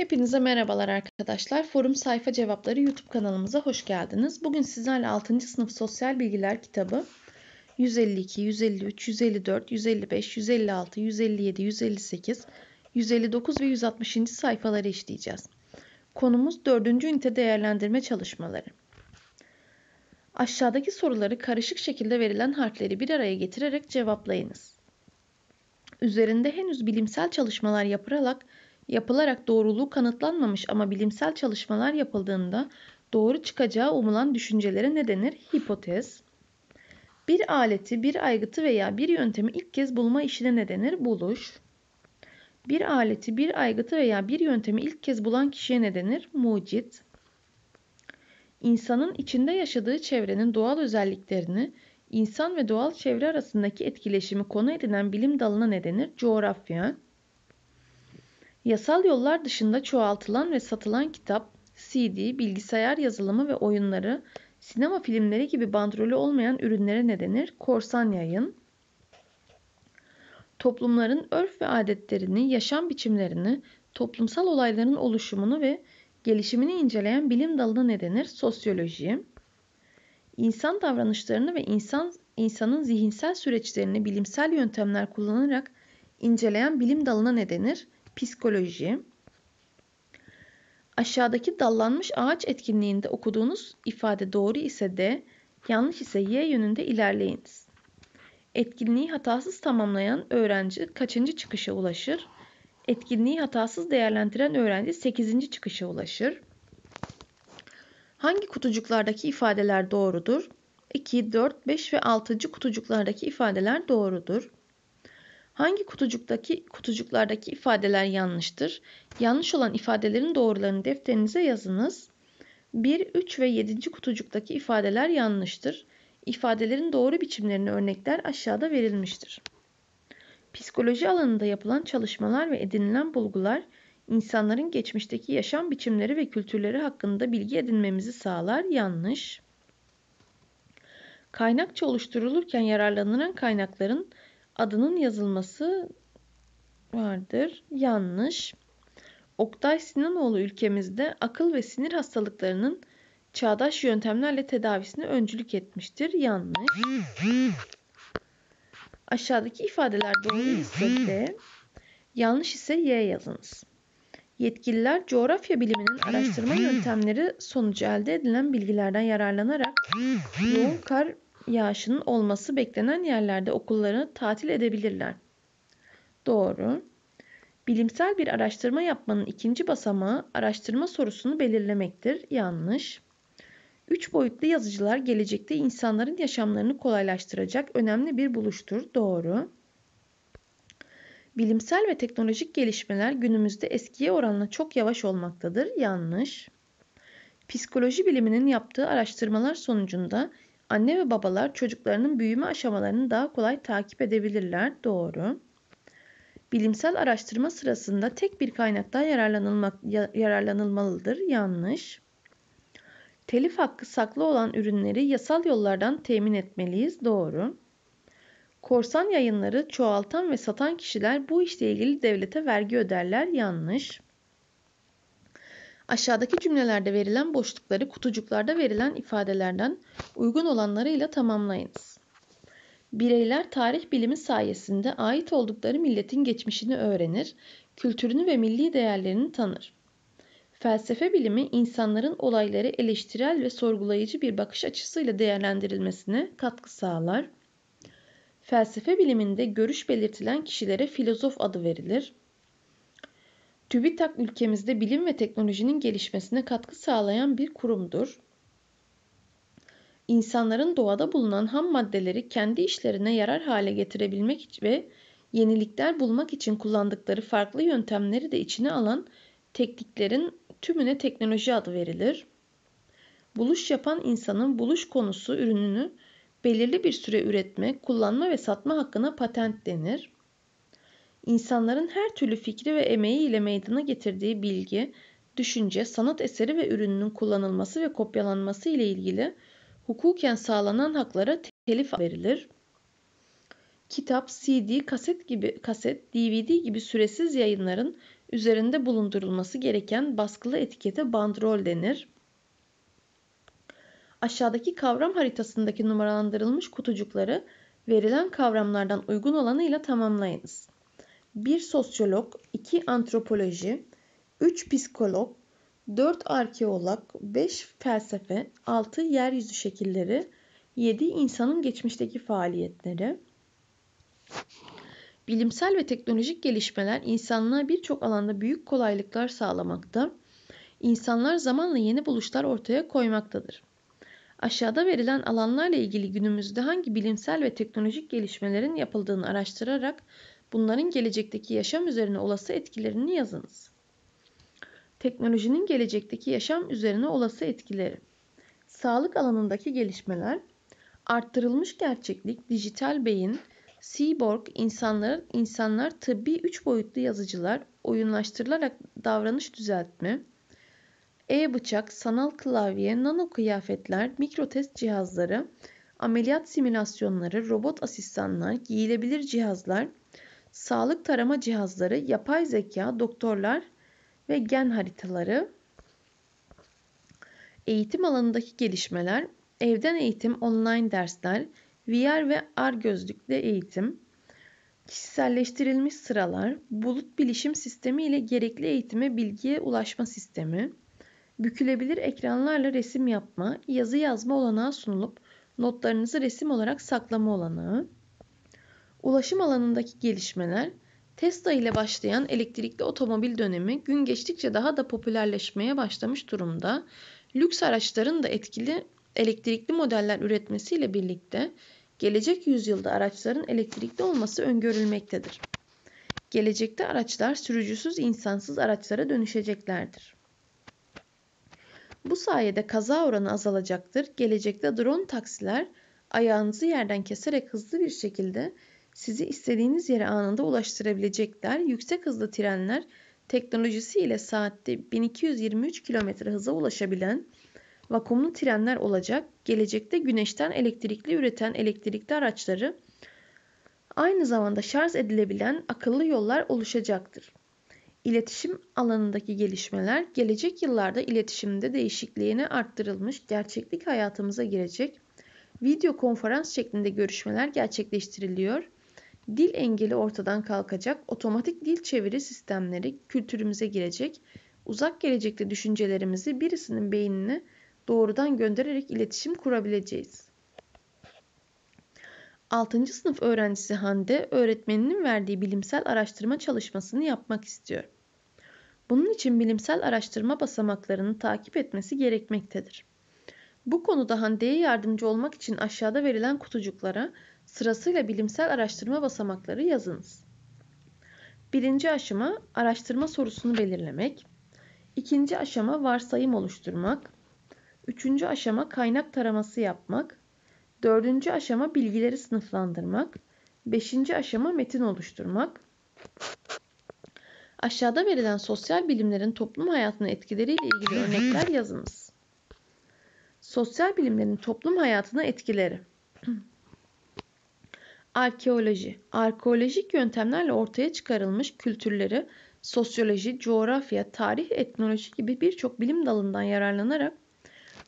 Hepinize merhabalar arkadaşlar. Forum Sayfa Cevapları YouTube kanalımıza hoş geldiniz. Bugün sizlerle 6. sınıf Sosyal Bilgiler kitabı 152, 153, 154, 155, 156, 157, 158, 159 ve 160. sayfaları işleyeceğiz. Konumuz 4. ünite değerlendirme çalışmaları. Aşağıdaki soruları karışık şekilde verilen harfleri bir araya getirerek cevaplayınız. Üzerinde henüz bilimsel çalışmalar yapılarak yapılarak doğruluğu kanıtlanmamış ama bilimsel çalışmalar yapıldığında doğru çıkacağı umulan düşüncelere ne denir? Hipotez. Bir aleti, bir aygıtı veya bir yöntemi ilk kez bulma işine ne denir? Buluş. Bir aleti, bir aygıtı veya bir yöntemi ilk kez bulan kişiye ne denir? Mucit. İnsanın içinde yaşadığı çevrenin doğal özelliklerini, insan ve doğal çevre arasındaki etkileşimi konu edinen bilim dalına ne denir? Coğrafya. Yasal yollar dışında çoğaltılan ve satılan kitap, CD, bilgisayar yazılımı ve oyunları, sinema filmleri gibi bandrolü olmayan ürünlere ne denir? Korsan yayın. Toplumların örf ve adetlerini, yaşam biçimlerini, toplumsal olayların oluşumunu ve gelişimini inceleyen bilim dalına ne denir? Sosyoloji. İnsan davranışlarını ve insan insanın zihinsel süreçlerini bilimsel yöntemler kullanarak inceleyen bilim dalına ne denir? psikoloji, aşağıdaki dallanmış ağaç etkinliğinde okuduğunuz ifade doğru ise de yanlış ise Y yönünde ilerleyiniz. Etkinliği hatasız tamamlayan öğrenci kaçıncı çıkışa ulaşır? Etkinliği hatasız değerlendiren öğrenci 8. çıkışa ulaşır. Hangi kutucuklardaki ifadeler doğrudur? 2, 4, 5 ve 6. kutucuklardaki ifadeler doğrudur. Hangi kutucuktaki kutucuklardaki ifadeler yanlıştır? Yanlış olan ifadelerin doğrularını defterinize yazınız. 1, 3 ve 7. kutucuktaki ifadeler yanlıştır. İfadelerin doğru biçimlerini örnekler aşağıda verilmiştir. Psikoloji alanında yapılan çalışmalar ve edinilen bulgular insanların geçmişteki yaşam biçimleri ve kültürleri hakkında bilgi edinmemizi sağlar. Yanlış. Kaynakça oluşturulurken yararlanılan kaynakların adının yazılması vardır. Yanlış. Oktay Sinanoğlu ülkemizde akıl ve sinir hastalıklarının çağdaş yöntemlerle tedavisine öncülük etmiştir. Yanlış. Aşağıdaki ifadeler doğru ise D, yanlış ise Y yazınız. Yetkililer coğrafya biliminin araştırma yöntemleri sonucu elde edilen bilgilerden yararlanarak yoğun kar yağışının olması beklenen yerlerde okulları tatil edebilirler. Doğru. Bilimsel bir araştırma yapmanın ikinci basamağı araştırma sorusunu belirlemektir. Yanlış. Üç boyutlu yazıcılar gelecekte insanların yaşamlarını kolaylaştıracak önemli bir buluştur. Doğru. Bilimsel ve teknolojik gelişmeler günümüzde eskiye oranla çok yavaş olmaktadır. Yanlış. Psikoloji biliminin yaptığı araştırmalar sonucunda Anne ve babalar çocuklarının büyüme aşamalarını daha kolay takip edebilirler. Doğru. Bilimsel araştırma sırasında tek bir kaynaktan yararlanılmak, yararlanılmalıdır. Yanlış. Telif hakkı saklı olan ürünleri yasal yollardan temin etmeliyiz. Doğru. Korsan yayınları çoğaltan ve satan kişiler bu işle ilgili devlete vergi öderler. Yanlış. Aşağıdaki cümlelerde verilen boşlukları kutucuklarda verilen ifadelerden uygun olanlarıyla tamamlayınız. Bireyler tarih bilimi sayesinde ait oldukları milletin geçmişini öğrenir, kültürünü ve milli değerlerini tanır. Felsefe bilimi insanların olayları eleştirel ve sorgulayıcı bir bakış açısıyla değerlendirilmesine katkı sağlar. Felsefe biliminde görüş belirtilen kişilere filozof adı verilir. TÜBİTAK ülkemizde bilim ve teknolojinin gelişmesine katkı sağlayan bir kurumdur. İnsanların doğada bulunan ham maddeleri kendi işlerine yarar hale getirebilmek ve yenilikler bulmak için kullandıkları farklı yöntemleri de içine alan tekniklerin tümüne teknoloji adı verilir. Buluş yapan insanın buluş konusu ürününü belirli bir süre üretme, kullanma ve satma hakkına patent denir. İnsanların her türlü fikri ve emeği ile meydana getirdiği bilgi, düşünce, sanat eseri ve ürününün kullanılması ve kopyalanması ile ilgili hukuken sağlanan haklara telif verilir. Kitap, CD, kaset gibi kaset, DVD gibi süresiz yayınların üzerinde bulundurulması gereken baskılı etikete bandrol denir. Aşağıdaki kavram haritasındaki numaralandırılmış kutucukları verilen kavramlardan uygun olanıyla tamamlayınız bir sosyolog, iki antropoloji, üç psikolog, dört arkeolog, beş felsefe, altı yeryüzü şekilleri, yedi insanın geçmişteki faaliyetleri. Bilimsel ve teknolojik gelişmeler insanlığa birçok alanda büyük kolaylıklar sağlamakta. İnsanlar zamanla yeni buluşlar ortaya koymaktadır. Aşağıda verilen alanlarla ilgili günümüzde hangi bilimsel ve teknolojik gelişmelerin yapıldığını araştırarak Bunların gelecekteki yaşam üzerine olası etkilerini yazınız. Teknolojinin gelecekteki yaşam üzerine olası etkileri. Sağlık alanındaki gelişmeler, arttırılmış gerçeklik, dijital beyin, cyborg, insanlar, insanlar tıbbi üç boyutlu yazıcılar, oyunlaştırılarak davranış düzeltme, e-bıçak, sanal klavye, nano kıyafetler, mikro test cihazları, ameliyat simülasyonları, robot asistanlar, giyilebilir cihazlar, sağlık tarama cihazları, yapay zeka, doktorlar ve gen haritaları, eğitim alanındaki gelişmeler, evden eğitim, online dersler, VR ve AR gözlükle eğitim, kişiselleştirilmiş sıralar, bulut bilişim sistemi ile gerekli eğitime bilgiye ulaşma sistemi, bükülebilir ekranlarla resim yapma, yazı yazma olanağı sunulup notlarınızı resim olarak saklama olanağı, Ulaşım alanındaki gelişmeler, Tesla ile başlayan elektrikli otomobil dönemi gün geçtikçe daha da popülerleşmeye başlamış durumda. Lüks araçların da etkili elektrikli modeller üretmesiyle birlikte gelecek yüzyılda araçların elektrikli olması öngörülmektedir. Gelecekte araçlar sürücüsüz insansız araçlara dönüşeceklerdir. Bu sayede kaza oranı azalacaktır. Gelecekte drone taksiler ayağınızı yerden keserek hızlı bir şekilde sizi istediğiniz yere anında ulaştırabilecekler yüksek hızlı trenler teknolojisiyle saatte 1223 km hıza ulaşabilen vakumlu trenler olacak. Gelecekte güneşten elektrikli üreten elektrikli araçları aynı zamanda şarj edilebilen akıllı yollar oluşacaktır. İletişim alanındaki gelişmeler gelecek yıllarda iletişimde değişikliğini arttırılmış gerçeklik hayatımıza girecek. Video konferans şeklinde görüşmeler gerçekleştiriliyor dil engeli ortadan kalkacak, otomatik dil çeviri sistemleri kültürümüze girecek, uzak gelecekte düşüncelerimizi birisinin beynine doğrudan göndererek iletişim kurabileceğiz. 6. sınıf öğrencisi Hande öğretmeninin verdiği bilimsel araştırma çalışmasını yapmak istiyor. Bunun için bilimsel araştırma basamaklarını takip etmesi gerekmektedir. Bu konuda Hande'ye yardımcı olmak için aşağıda verilen kutucuklara Sırasıyla bilimsel araştırma basamakları yazınız. Birinci aşama araştırma sorusunu belirlemek. İkinci aşama varsayım oluşturmak. Üçüncü aşama kaynak taraması yapmak. Dördüncü aşama bilgileri sınıflandırmak. Beşinci aşama metin oluşturmak. Aşağıda verilen sosyal bilimlerin toplum hayatına etkileriyle ilgili örnekler yazınız. Sosyal bilimlerin toplum hayatına etkileri. arkeoloji, arkeolojik yöntemlerle ortaya çıkarılmış kültürleri sosyoloji, coğrafya, tarih, etnoloji gibi birçok bilim dalından yararlanarak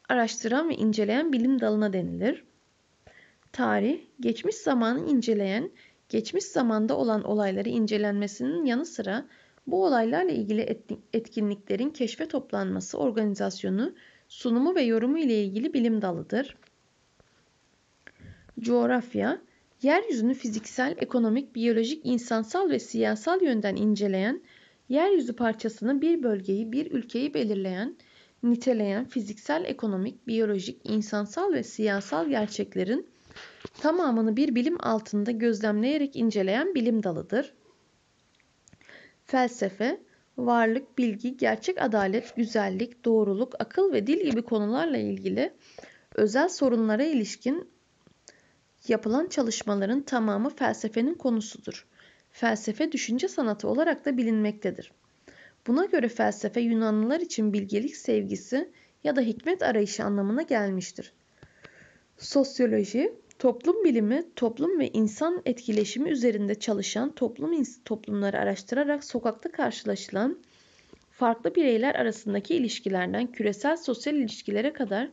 araştıran ve inceleyen bilim dalına denilir. Tarih, geçmiş zamanı inceleyen, geçmiş zamanda olan olayları incelenmesinin yanı sıra bu olaylarla ilgili etkinliklerin keşfe toplanması, organizasyonu, sunumu ve yorumu ile ilgili bilim dalıdır. Coğrafya, yeryüzünü fiziksel, ekonomik, biyolojik, insansal ve siyasal yönden inceleyen, yeryüzü parçasını bir bölgeyi, bir ülkeyi belirleyen, niteleyen fiziksel, ekonomik, biyolojik, insansal ve siyasal gerçeklerin tamamını bir bilim altında gözlemleyerek inceleyen bilim dalıdır. Felsefe, varlık, bilgi, gerçek adalet, güzellik, doğruluk, akıl ve dil gibi konularla ilgili özel sorunlara ilişkin Yapılan çalışmaların tamamı felsefenin konusudur. Felsefe düşünce sanatı olarak da bilinmektedir. Buna göre felsefe Yunanlılar için bilgelik sevgisi ya da hikmet arayışı anlamına gelmiştir. Sosyoloji, toplum bilimi, toplum ve insan etkileşimi üzerinde çalışan toplum toplumları araştırarak sokakta karşılaşılan farklı bireyler arasındaki ilişkilerden küresel sosyal ilişkilere kadar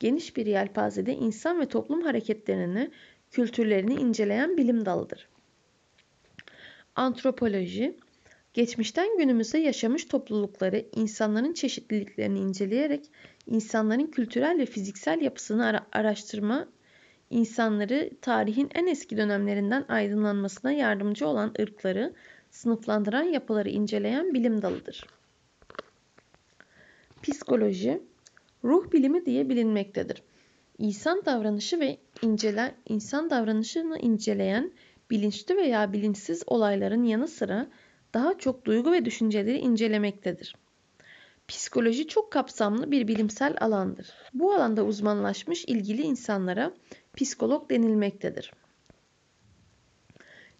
geniş bir yelpazede insan ve toplum hareketlerini kültürlerini inceleyen bilim dalıdır. Antropoloji, geçmişten günümüze yaşamış toplulukları, insanların çeşitliliklerini inceleyerek insanların kültürel ve fiziksel yapısını ara- araştırma, insanları tarihin en eski dönemlerinden aydınlanmasına yardımcı olan ırkları, sınıflandıran yapıları inceleyen bilim dalıdır. Psikoloji, ruh bilimi diye bilinmektedir. İnsan davranışı ve inceler, insan davranışını inceleyen bilinçli veya bilinçsiz olayların yanı sıra daha çok duygu ve düşünceleri incelemektedir. Psikoloji çok kapsamlı bir bilimsel alandır. Bu alanda uzmanlaşmış ilgili insanlara psikolog denilmektedir.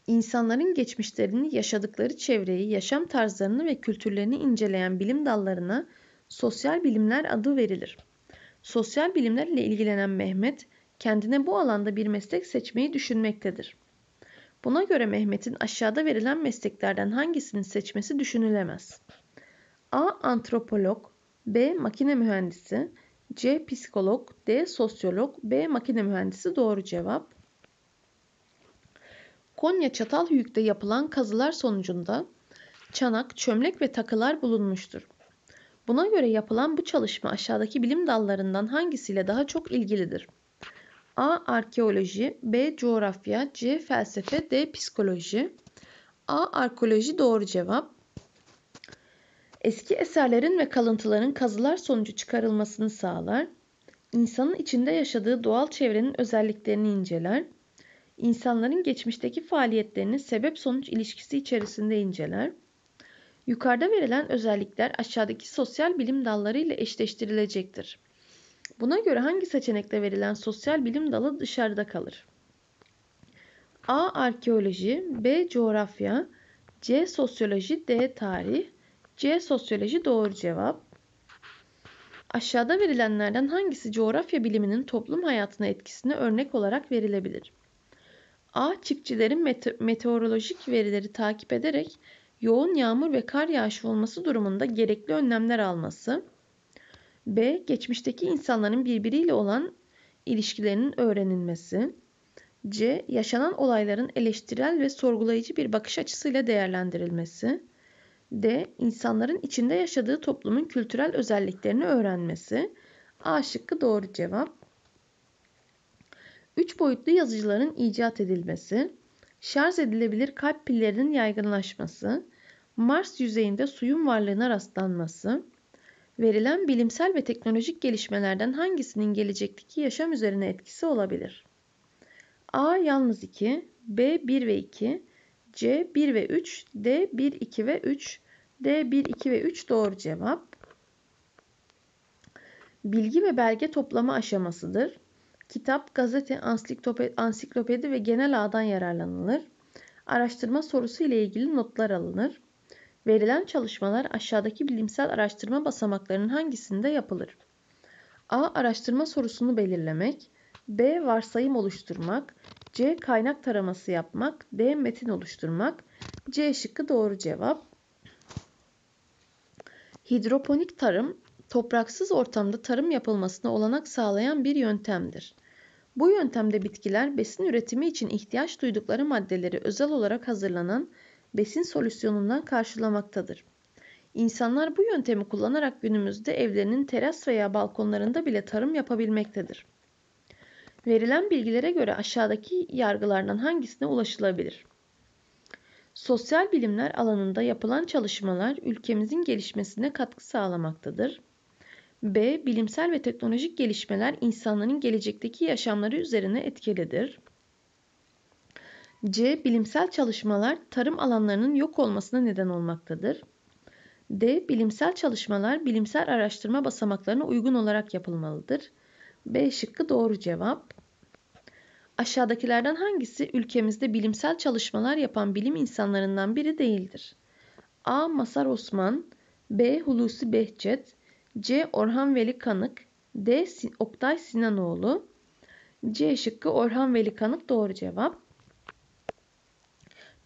İnsanların geçmişlerini, yaşadıkları çevreyi, yaşam tarzlarını ve kültürlerini inceleyen bilim dallarına sosyal bilimler adı verilir. Sosyal bilimlerle ilgilenen Mehmet kendine bu alanda bir meslek seçmeyi düşünmektedir. Buna göre Mehmet'in aşağıda verilen mesleklerden hangisini seçmesi düşünülemez. A. Antropolog B. Makine mühendisi C. Psikolog D. Sosyolog B. Makine mühendisi doğru cevap. Konya Çatalhöyük'te yapılan kazılar sonucunda çanak, çömlek ve takılar bulunmuştur. Buna göre yapılan bu çalışma aşağıdaki bilim dallarından hangisiyle daha çok ilgilidir? A. Arkeoloji B. Coğrafya C. Felsefe D. Psikoloji A. Arkeoloji doğru cevap. Eski eserlerin ve kalıntıların kazılar sonucu çıkarılmasını sağlar. İnsanın içinde yaşadığı doğal çevrenin özelliklerini inceler. İnsanların geçmişteki faaliyetlerini sebep sonuç ilişkisi içerisinde inceler. Yukarıda verilen özellikler aşağıdaki sosyal bilim dalları ile eşleştirilecektir. Buna göre hangi seçenekte verilen sosyal bilim dalı dışarıda kalır? A. Arkeoloji B. Coğrafya C. Sosyoloji D. Tarih C. Sosyoloji doğru cevap. Aşağıda verilenlerden hangisi coğrafya biliminin toplum hayatına etkisini örnek olarak verilebilir? A. Çiftçilerin mete meteorolojik verileri takip ederek yoğun yağmur ve kar yağışı olması durumunda gerekli önlemler alması. B. Geçmişteki insanların birbiriyle olan ilişkilerinin öğrenilmesi. C. Yaşanan olayların eleştirel ve sorgulayıcı bir bakış açısıyla değerlendirilmesi. D. İnsanların içinde yaşadığı toplumun kültürel özelliklerini öğrenmesi. A şıkkı doğru cevap. Üç boyutlu yazıcıların icat edilmesi. Şarj edilebilir kalp pillerinin yaygınlaşması. Mars yüzeyinde suyun varlığına rastlanması, verilen bilimsel ve teknolojik gelişmelerden hangisinin gelecekteki yaşam üzerine etkisi olabilir? A yalnız 2, B 1 ve 2, C 1 ve 3, D 1 2 ve 3, D 1 2 ve 3 doğru cevap. Bilgi ve belge toplama aşamasıdır. Kitap, gazete, ansiklopedi ve genel ağdan yararlanılır. Araştırma sorusu ile ilgili notlar alınır. Verilen çalışmalar aşağıdaki bilimsel araştırma basamaklarının hangisinde yapılır? A. Araştırma sorusunu belirlemek. B. Varsayım oluşturmak. C. Kaynak taraması yapmak. D. Metin oluşturmak. C şıkkı doğru cevap. Hidroponik tarım, topraksız ortamda tarım yapılmasına olanak sağlayan bir yöntemdir. Bu yöntemde bitkiler besin üretimi için ihtiyaç duydukları maddeleri özel olarak hazırlanan besin solüsyonundan karşılamaktadır. İnsanlar bu yöntemi kullanarak günümüzde evlerinin teras veya balkonlarında bile tarım yapabilmektedir. Verilen bilgilere göre aşağıdaki yargılardan hangisine ulaşılabilir? Sosyal bilimler alanında yapılan çalışmalar ülkemizin gelişmesine katkı sağlamaktadır. B. Bilimsel ve teknolojik gelişmeler insanların gelecekteki yaşamları üzerine etkilidir. C. Bilimsel çalışmalar tarım alanlarının yok olmasına neden olmaktadır. D. Bilimsel çalışmalar bilimsel araştırma basamaklarına uygun olarak yapılmalıdır. B şıkkı doğru cevap. Aşağıdakilerden hangisi ülkemizde bilimsel çalışmalar yapan bilim insanlarından biri değildir? A. Masar Osman B. Hulusi Behçet C. Orhan Veli Kanık D. Oktay Sinanoğlu C şıkkı Orhan Veli Kanık doğru cevap.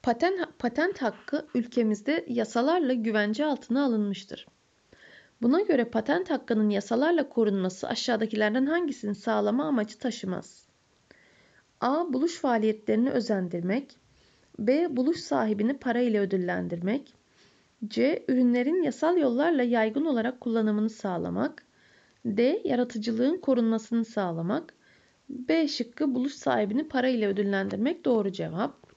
Patent, patent hakkı ülkemizde yasalarla güvence altına alınmıştır. Buna göre patent hakkının yasalarla korunması aşağıdakilerden hangisini sağlama amacı taşımaz? A. Buluş faaliyetlerini özendirmek. B. Buluş sahibini para ile ödüllendirmek. C. Ürünlerin yasal yollarla yaygın olarak kullanımını sağlamak. D. Yaratıcılığın korunmasını sağlamak. B şıkkı buluş sahibini para ile ödüllendirmek doğru cevap.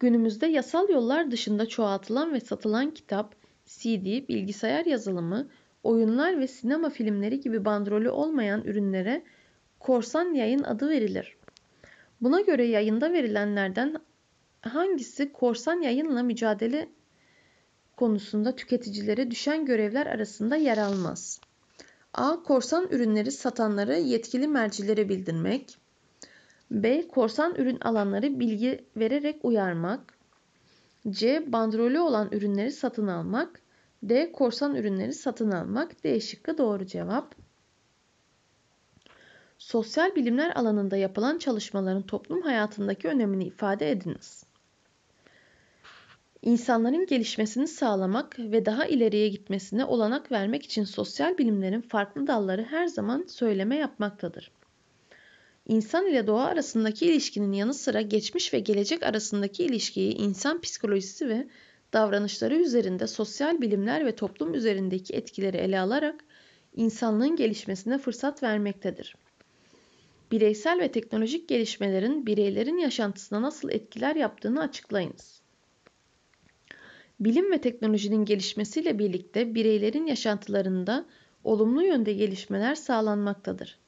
Günümüzde yasal yollar dışında çoğaltılan ve satılan kitap, CD, bilgisayar yazılımı, oyunlar ve sinema filmleri gibi bandrolü olmayan ürünlere korsan yayın adı verilir. Buna göre yayında verilenlerden hangisi korsan yayınla mücadele konusunda tüketicilere düşen görevler arasında yer almaz? A. Korsan ürünleri satanları yetkili mercilere bildirmek. B. Korsan ürün alanları bilgi vererek uyarmak. C. Bandrolü olan ürünleri satın almak. D. Korsan ürünleri satın almak. D şıkkı doğru cevap. Sosyal bilimler alanında yapılan çalışmaların toplum hayatındaki önemini ifade ediniz. İnsanların gelişmesini sağlamak ve daha ileriye gitmesine olanak vermek için sosyal bilimlerin farklı dalları her zaman söyleme yapmaktadır. İnsan ile doğa arasındaki ilişkinin yanı sıra geçmiş ve gelecek arasındaki ilişkiyi insan psikolojisi ve davranışları üzerinde sosyal bilimler ve toplum üzerindeki etkileri ele alarak insanlığın gelişmesine fırsat vermektedir. Bireysel ve teknolojik gelişmelerin bireylerin yaşantısına nasıl etkiler yaptığını açıklayınız. Bilim ve teknolojinin gelişmesiyle birlikte bireylerin yaşantılarında olumlu yönde gelişmeler sağlanmaktadır.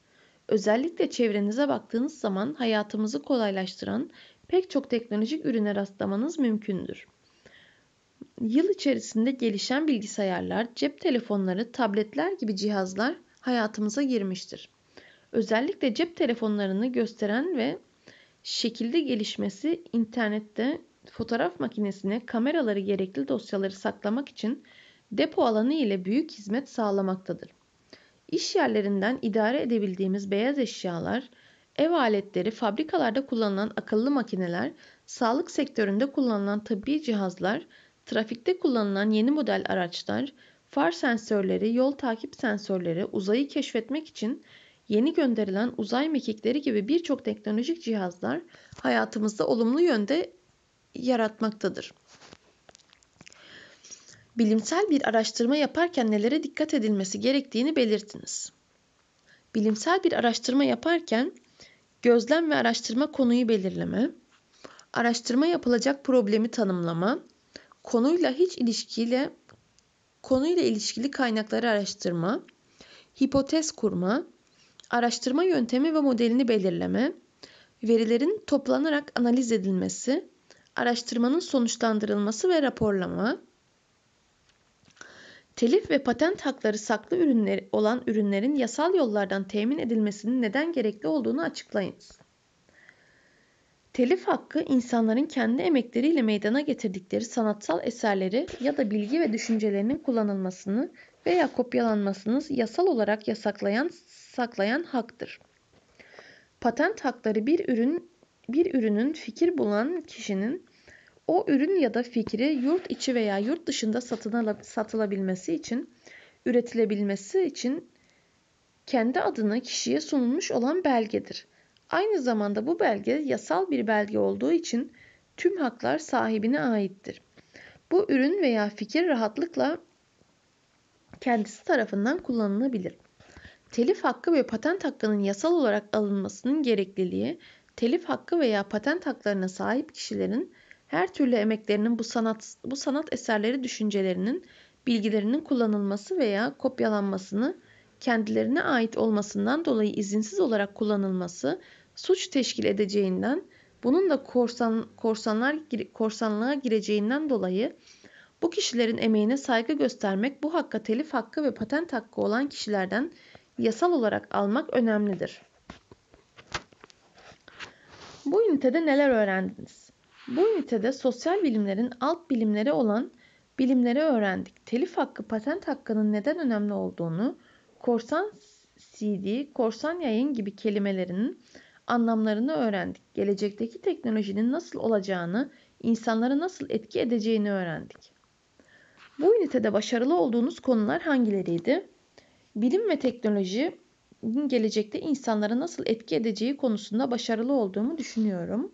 Özellikle çevrenize baktığınız zaman hayatımızı kolaylaştıran pek çok teknolojik ürüne rastlamanız mümkündür. Yıl içerisinde gelişen bilgisayarlar, cep telefonları, tabletler gibi cihazlar hayatımıza girmiştir. Özellikle cep telefonlarını gösteren ve şekilde gelişmesi internette fotoğraf makinesine kameraları gerekli dosyaları saklamak için depo alanı ile büyük hizmet sağlamaktadır. İş yerlerinden idare edebildiğimiz beyaz eşyalar, ev aletleri, fabrikalarda kullanılan akıllı makineler, sağlık sektöründe kullanılan tıbbi cihazlar, trafikte kullanılan yeni model araçlar, far sensörleri, yol takip sensörleri, uzayı keşfetmek için yeni gönderilen uzay mekikleri gibi birçok teknolojik cihazlar hayatımızda olumlu yönde yaratmaktadır bilimsel bir araştırma yaparken nelere dikkat edilmesi gerektiğini belirtiniz. Bilimsel bir araştırma yaparken gözlem ve araştırma konuyu belirleme, araştırma yapılacak problemi tanımlama, konuyla hiç ilişkiyle konuyla ilişkili kaynakları araştırma, hipotez kurma, araştırma yöntemi ve modelini belirleme, verilerin toplanarak analiz edilmesi, araştırmanın sonuçlandırılması ve raporlama, telif ve patent hakları saklı ürünleri olan ürünlerin yasal yollardan temin edilmesinin neden gerekli olduğunu açıklayınız. Telif hakkı insanların kendi emekleriyle meydana getirdikleri sanatsal eserleri ya da bilgi ve düşüncelerinin kullanılmasını veya kopyalanmasını yasal olarak yasaklayan saklayan haktır. Patent hakları bir ürün bir ürünün fikir bulan kişinin o ürün ya da fikri yurt içi veya yurt dışında satın satılabilmesi için, üretilebilmesi için kendi adına kişiye sunulmuş olan belgedir. Aynı zamanda bu belge yasal bir belge olduğu için tüm haklar sahibine aittir. Bu ürün veya fikir rahatlıkla kendisi tarafından kullanılabilir. Telif hakkı ve patent hakkının yasal olarak alınmasının gerekliliği, telif hakkı veya patent haklarına sahip kişilerin her türlü emeklerinin bu sanat bu sanat eserleri düşüncelerinin, bilgilerinin kullanılması veya kopyalanmasını kendilerine ait olmasından dolayı izinsiz olarak kullanılması suç teşkil edeceğinden, bunun da korsan korsanlar korsanlığa gireceğinden dolayı bu kişilerin emeğine saygı göstermek bu hakka telif hakkı ve patent hakkı olan kişilerden yasal olarak almak önemlidir. Bu ünitede neler öğrendiniz? Bu ünitede sosyal bilimlerin alt bilimleri olan bilimleri öğrendik. Telif hakkı, patent hakkının neden önemli olduğunu, korsan CD, korsan yayın gibi kelimelerin anlamlarını öğrendik. Gelecekteki teknolojinin nasıl olacağını, insanlara nasıl etki edeceğini öğrendik. Bu ünitede başarılı olduğunuz konular hangileriydi? Bilim ve teknoloji gelecekte insanlara nasıl etki edeceği konusunda başarılı olduğumu düşünüyorum.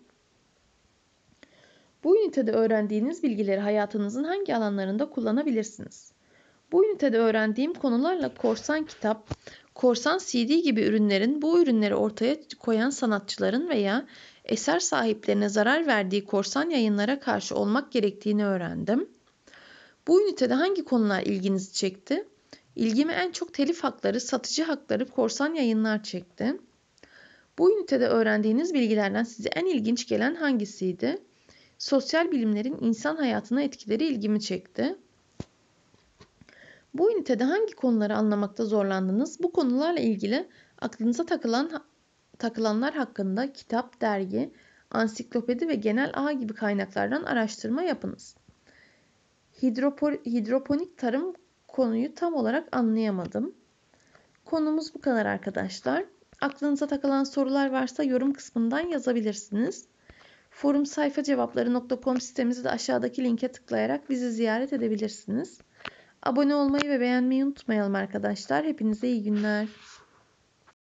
Bu ünitede öğrendiğiniz bilgileri hayatınızın hangi alanlarında kullanabilirsiniz? Bu ünitede öğrendiğim konularla korsan kitap, korsan CD gibi ürünlerin bu ürünleri ortaya koyan sanatçıların veya eser sahiplerine zarar verdiği korsan yayınlara karşı olmak gerektiğini öğrendim. Bu ünitede hangi konular ilginizi çekti? İlgimi en çok telif hakları, satıcı hakları, korsan yayınlar çekti. Bu ünitede öğrendiğiniz bilgilerden size en ilginç gelen hangisiydi? sosyal bilimlerin insan hayatına etkileri ilgimi çekti. Bu ünitede hangi konuları anlamakta zorlandınız? Bu konularla ilgili aklınıza takılan takılanlar hakkında kitap, dergi, ansiklopedi ve genel ağ gibi kaynaklardan araştırma yapınız. Hidropor, hidroponik tarım konuyu tam olarak anlayamadım. Konumuz bu kadar arkadaşlar. Aklınıza takılan sorular varsa yorum kısmından yazabilirsiniz. Forum sayfa cevapları.com sitemizi de aşağıdaki linke tıklayarak bizi ziyaret edebilirsiniz. Abone olmayı ve beğenmeyi unutmayalım arkadaşlar. Hepinize iyi günler.